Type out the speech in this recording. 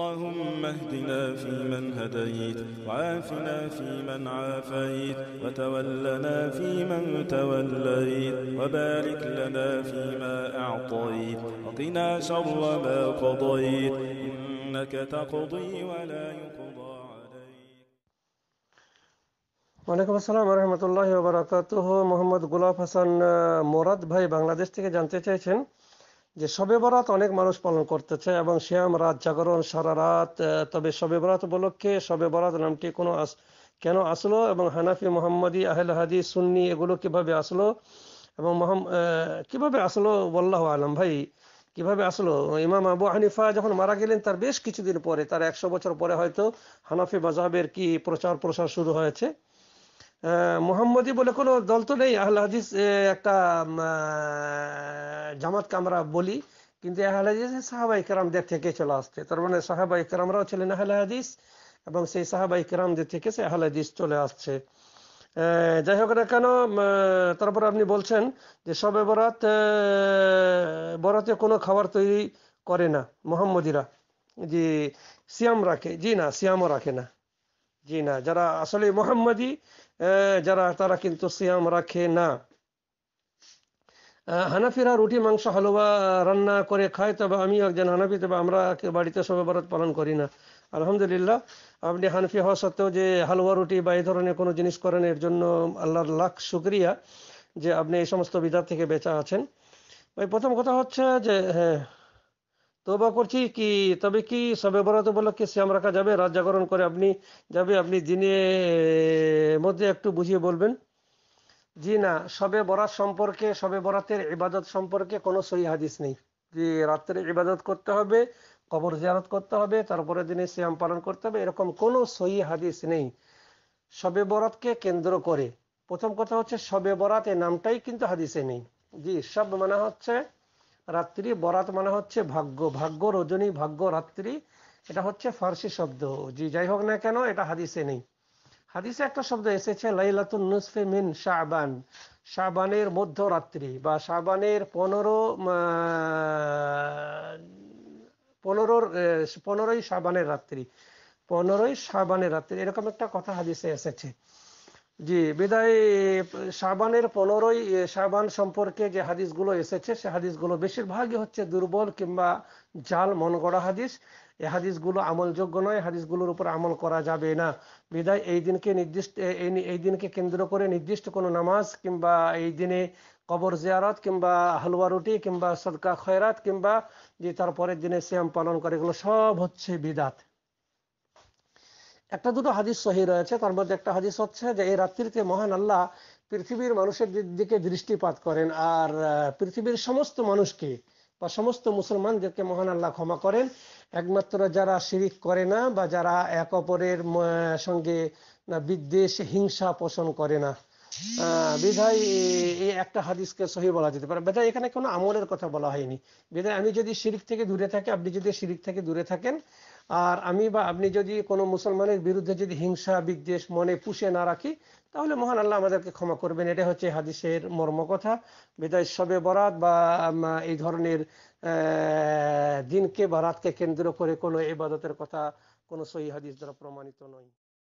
اللهم اهدنا فيمن هديت وعافنا فيمن عافيت وتولنا فيمن توليت وبارك لنا فيما أعطيت وقنا شر ما قضيت إنك تقضي ولا يقضى وعليكم السلام ورحمة الله وبركاته محمد غلاف حسن مراد মোরাদ ভাই বাংলাদেশ থেকে জানতে চাইছেন যে শবে বরাত অনেক মানুষ পালন করতেছে এবং শ্যাম রাত জাগরণ সারা রাত তবে শবে বরাত উপলক্ষে শবে বরাত নামটি কোনো কেন আসলো এবং হানাফি মোহাম্মদী আহল হাদি সুন্নি এগুলো কিভাবে আসলো এবং কিভাবে আসলো বল্লাহ আলম ভাই কিভাবে আসলো ইমাম আবু হানিফা যখন মারা গেলেন তার বেশ কিছুদিন পরে তার একশো বছর পরে হয়তো হানাফি মাজাহের কি প্রচার প্রসার শুরু হয়েছে মোহাম্মদী বলে কোনো দল তো নেই আহল হাদিস একটা জামাতকে আমরা বলি কিন্তু আহলে হাদিস সাহাবা ইকরামদের থেকে চলে আসছে তার মানে সাহাবা ইকরামরাও ছিলেন আহলে হাদিস এবং সেই সাহাবা ইকরামদের থেকে সে আহলে হাদিস চলে আসছে যাই হোক না কেন তারপর আপনি বলছেন যে সবে বরাত বরাতে কোনো খাবার তৈরি করে না মোহাম্মদীরা জি সিয়াম রাখে জি না সিয়ামও রাখে না জি না যারা আসলে মোহাম্মদি যারা তারা কিন্তু সিয়াম রাখে না হানাফিরা রুটি মাংস হালুয়া রান্না করে খায় তবে আমি একজন হানাফি তবে আমরা বাড়িতে সবে ভারত পালন করি না আলহামদুলিল্লাহ আপনি হানফি হওয়া সত্ত্বেও যে হালুয়া রুটি বা এই ধরনের কোনো জিনিস করেন এর জন্য আল্লাহর লাখ শুক্রিয়া যে আপনি এই সমস্ত বিদার থেকে বেঁচা আছেন ওই প্রথম কথা হচ্ছে যে হ্যাঁ তোবা করছি কি তবে কি সবে বরাত উপলক্ষে শ্যাম রাখা যাবে রাত জাগরণ করে আপনি যাবে আপনি দিনে মধ্যে একটু বুঝিয়ে বলবেন জি না সবে বরাত সম্পর্কে সবে বরাতের ইবাদত সম্পর্কে কোনো সই হাদিস নেই যে রাত্রে ইবাদত করতে হবে কবর জিয়ারত করতে হবে তারপরে দিনে শ্যাম পালন করতে হবে এরকম কোনো সই হাদিস নেই সবে বরাতকে কেন্দ্র করে প্রথম কথা হচ্ছে সবে বরাত এই নামটাই কিন্তু হাদিসে নেই জি সব মানা হচ্ছে রাত্রি বরাত মানে হচ্ছে ভাগ্য ভাগ্য রজনী ভাগ্য রাত্রি এটা হচ্ছে ফার্সি শব্দ জি যাই হোক না কেন এটা হাদিসে নেই হাদিসে একটা শব্দ এসেছে লাইলাতুন নুসফে মিন শাহবান শাহবানের রাত্রি বা শাহবানের পনেরো পনেরোর পনেরোই শাহবানের রাত্রি পনেরোই শাহবানের রাত্রি এরকম একটা কথা হাদিসে এসেছে জি বিদায় শাবানের পনেরোই শাবান সম্পর্কে যে হাদিসগুলো এসেছে সে হাদিসগুলো বেশিরভাগই হচ্ছে দুর্বল কিংবা জাল মন গড়া হাদিস এ হাদিসগুলো আমলযোগ্য নয় হাদিসগুলোর উপর আমল করা যাবে না বিদায় এই দিনকে নির্দিষ্ট এই দিনকে কেন্দ্র করে নির্দিষ্ট কোনো নামাজ কিংবা এই দিনে কবর জিয়ারত কিংবা হালুয়া রুটি কিংবা সদকা খয়রাত কিংবা যে তারপরের দিনে শ্যাম পালন করে এগুলো সব হচ্ছে বিদাত একটা দুটো হাদিস সহি রয়েছে তার মধ্যে একটা হাদিস হচ্ছে যে এই রাত্রিতে মহান আল্লাহ পৃথিবীর মানুষের দিকে দৃষ্টিপাত করেন আর পৃথিবীর সমস্ত মানুষকে বা সমস্ত মুসলমানদেরকে মহান আল্লাহ ক্ষমা করেন একমাত্র যারা শিরিক করে না বা যারা এক অপরের সঙ্গে বিদ্বেষ হিংসা পোষণ করে না বিধায় এই একটা হাদিসকে সহি বলা যেতে পারে বেধায় এখানে কোনো আমলের কথা বলা হয়নি বিধায় আমি যদি শিরিক থেকে দূরে থাকি আপনি যদি শিরিক থেকে দূরে থাকেন আর আমি বা আপনি যদি কোনো মুসলমানের বিরুদ্ধে যদি হিংসা বিদ্বেষ মনে পুষে না রাখি তাহলে মহান আল্লাহ আমাদেরকে ক্ষমা করবেন এটা হচ্ছে হাদিসের মর্মকথা বিদায় সবে বরাত বা এই ধরনের দিনকে বা রাতকে কেন্দ্র করে কোনো এবাদতের কথা কোনো সহি হাদিস দ্বারা প্রমাণিত নয়